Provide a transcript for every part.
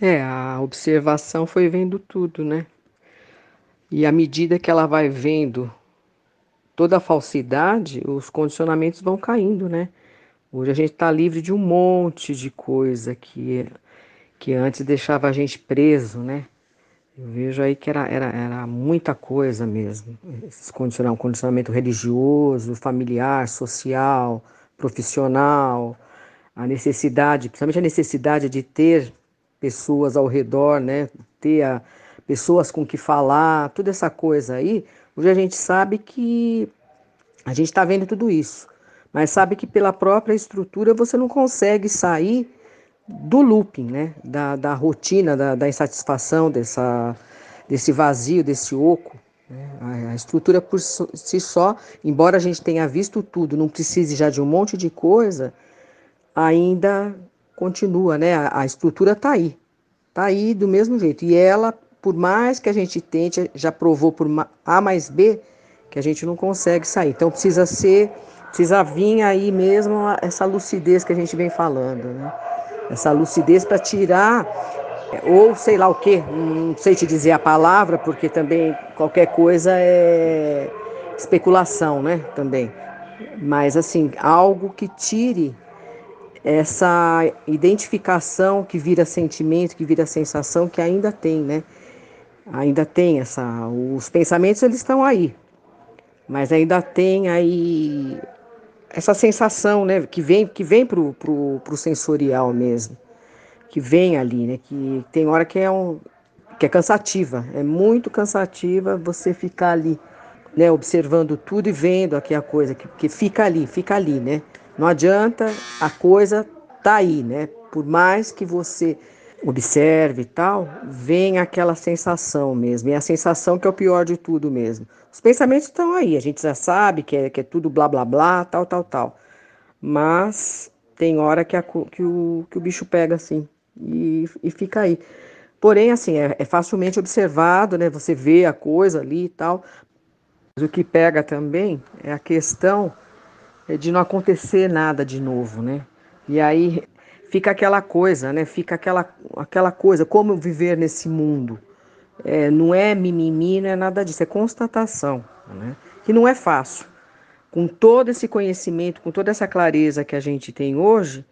É, a observação foi vendo tudo, né? E à medida que ela vai vendo toda a falsidade, os condicionamentos vão caindo, né? Hoje a gente está livre de um monte de coisa que, que antes deixava a gente preso, né? Eu vejo aí que era, era, era muita coisa mesmo. Esse condicionamento, condicionamento religioso, familiar, social, profissional, a necessidade, principalmente a necessidade de ter pessoas ao redor, né? Ter a, pessoas com que falar, toda essa coisa aí. Hoje a gente sabe que a gente está vendo tudo isso, mas sabe que pela própria estrutura você não consegue sair do looping, né? da, da rotina, da, da insatisfação, dessa, desse vazio, desse oco. Né? A, estrutura por si só, embora a gente tenha visto tudo, não precise já de um monte de coisa, ainda continua, né? A, a estrutura está aí, está aí do mesmo jeito. E ela, por mais que a gente tente, já provou por A mais B que a gente não consegue sair. Então precisa ser, precisa vir aí mesmo essa lucidez que a gente vem falando, né? essa lucidez para tirar ou sei lá o que, não sei te dizer a palavra, porque também qualquer coisa é especulação, né? Também. Mas assim, algo que tire essa identificação que vira sentimento, que vira sensação que ainda tem, né? Ainda tem essa, os pensamentos eles estão aí. Mas ainda tem aí essa sensação, né, que vem que vem pro, pro, pro sensorial mesmo, que vem ali, né, que tem hora que é um que é cansativa, é muito cansativa você ficar ali, né, observando tudo e vendo aqui a coisa que, que fica ali, fica ali, né? Não adianta, a coisa tá aí, né? Por mais que você observe e tal, vem aquela sensação mesmo. é a sensação que é o pior de tudo mesmo. Os pensamentos estão aí, a gente já sabe que é, que é tudo blá blá blá, tal, tal, tal. Mas tem hora que, a, que, o, que o bicho pega assim e, e fica aí. Porém, assim, é, é facilmente observado, né? Você vê a coisa ali e tal. Mas o que pega também é a questão é de não acontecer nada de novo, né? E aí fica aquela coisa, né? Fica aquela, aquela coisa, como viver nesse mundo. É, não é mimimi, não é nada disso, é constatação, né? Que não é fácil. Com todo esse conhecimento, com toda essa clareza que a gente tem hoje,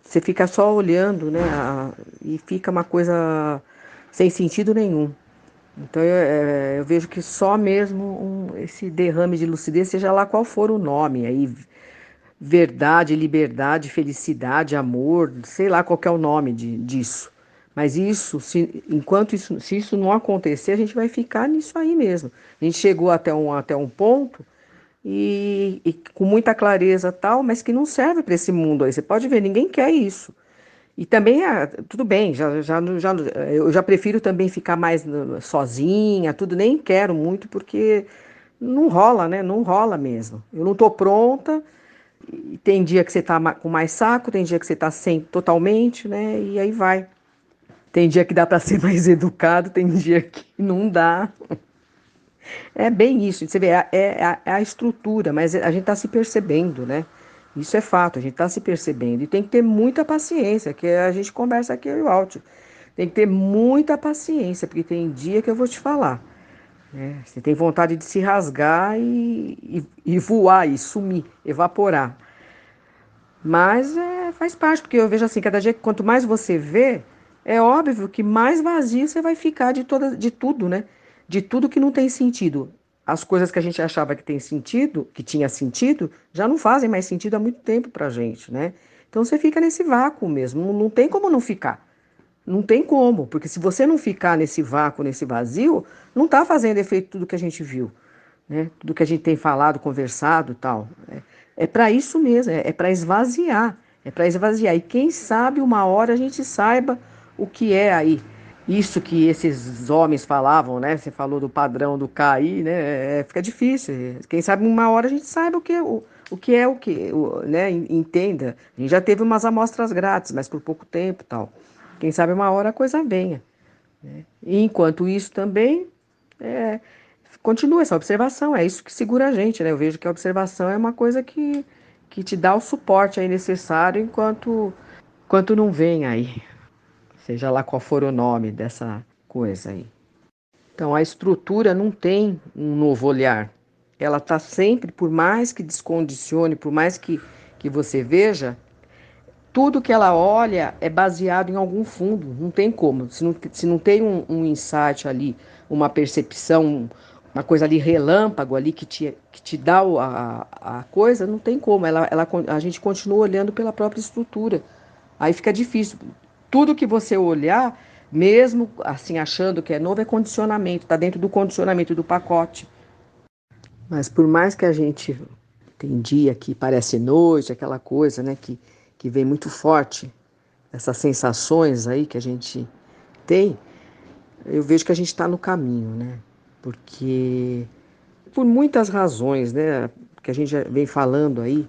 você fica só olhando, né? A, e fica uma coisa sem sentido nenhum. Então eu, é, eu vejo que só mesmo um, esse derrame de lucidez, seja lá qual for o nome aí, verdade, liberdade, felicidade, amor, sei lá qual é o nome de, disso. Mas isso, se, enquanto isso, se isso não acontecer, a gente vai ficar nisso aí mesmo. A gente chegou até um, até um ponto e, e com muita clareza tal, mas que não serve para esse mundo aí. Você pode ver, ninguém quer isso. E também, ah, tudo bem, já, já, já, eu já prefiro também ficar mais sozinha, tudo, nem quero muito, porque não rola, né? Não rola mesmo. Eu não estou pronta, e tem dia que você tá com mais saco, tem dia que você tá sem totalmente, né? E aí vai. Tem dia que dá para ser mais educado, tem dia que não dá. É bem isso, você vê, é, é, é a é estrutura, mas a gente está se percebendo, né? Isso é fato, a gente está se percebendo. E tem que ter muita paciência, que a gente conversa aqui, o Alt. Tem que ter muita paciência, porque tem dia que eu vou te falar. Né? Você tem vontade de se rasgar e, e, e voar, e sumir, evaporar. Mas é, faz parte, porque eu vejo assim, cada dia quanto mais você vê, é óbvio que mais vazio você vai ficar de, toda, de tudo, né? De tudo que não tem sentido. As coisas que a gente achava que tem sentido, que tinha sentido, já não fazem mais sentido há muito tempo pra gente, né? Então você fica nesse vácuo mesmo, não tem como não ficar. Não tem como, porque se você não ficar nesse vácuo, nesse vazio, não está fazendo efeito tudo que a gente viu, né? tudo que a gente tem falado, conversado tal. É, é para isso mesmo, é, é para esvaziar, é para esvaziar. E quem sabe uma hora a gente saiba o que é aí. Isso que esses homens falavam, né? Você falou do padrão do cair, né? É, é, fica difícil. Quem sabe uma hora a gente saiba o que é o, o que é o que, né? Entenda. A gente já teve umas amostras grátis, mas por pouco tempo, tal. Quem sabe uma hora a coisa venha. Né? E enquanto isso também é, continua essa observação, é isso que segura a gente, né? Eu vejo que a observação é uma coisa que, que te dá o suporte aí necessário enquanto, enquanto não vem aí, seja lá qual for o nome dessa coisa aí. Então a estrutura não tem um novo olhar. Ela está sempre, por mais que descondicione, por mais que, que você veja, tudo que ela olha é baseado em algum fundo, não tem como. Se não, se não tem um, um insight ali, uma percepção, uma coisa ali relâmpago ali que te, que te dá a, a coisa, não tem como. Ela, ela, a gente continua olhando pela própria estrutura. Aí fica difícil. Tudo que você olhar, mesmo assim achando que é novo, é condicionamento, está dentro do condicionamento do pacote. Mas por mais que a gente tem dia que parece noite, aquela coisa, né, que que vem muito forte, essas sensações aí que a gente tem, eu vejo que a gente está no caminho, né? Porque por muitas razões, né? Que a gente vem falando aí,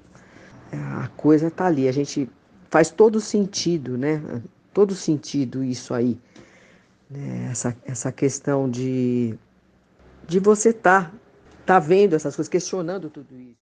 a coisa está ali. A gente faz todo sentido, né? Todo sentido isso aí. Né? Essa, essa questão de, de você estar tá, tá vendo essas coisas, questionando tudo isso.